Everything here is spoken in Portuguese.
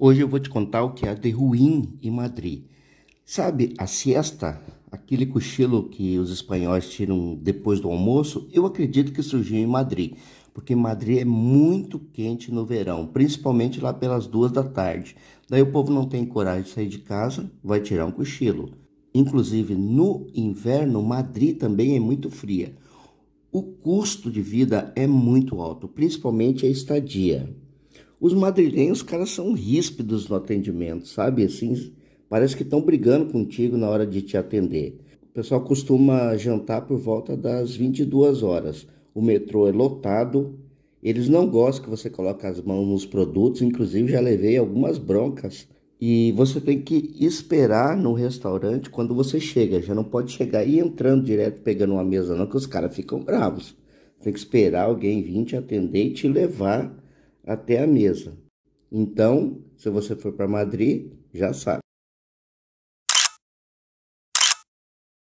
Hoje eu vou te contar o que há de ruim em Madrid. Sabe, a siesta, aquele cochilo que os espanhóis tiram depois do almoço, eu acredito que surgiu em Madrid, porque Madrid é muito quente no verão, principalmente lá pelas duas da tarde. Daí o povo não tem coragem de sair de casa, vai tirar um cochilo. Inclusive no inverno, Madrid também é muito fria. O custo de vida é muito alto, principalmente a estadia. Os madrilenhos, os caras são ríspidos no atendimento, sabe? Assim, parece que estão brigando contigo na hora de te atender. O pessoal costuma jantar por volta das 22 horas. O metrô é lotado, eles não gostam que você coloque as mãos nos produtos, inclusive já levei algumas broncas. E você tem que esperar no restaurante quando você chega, já não pode chegar e entrando direto pegando uma mesa não, que os caras ficam bravos. Tem que esperar alguém vir te atender e te levar até a mesa. Então, se você for para Madrid, já sabe.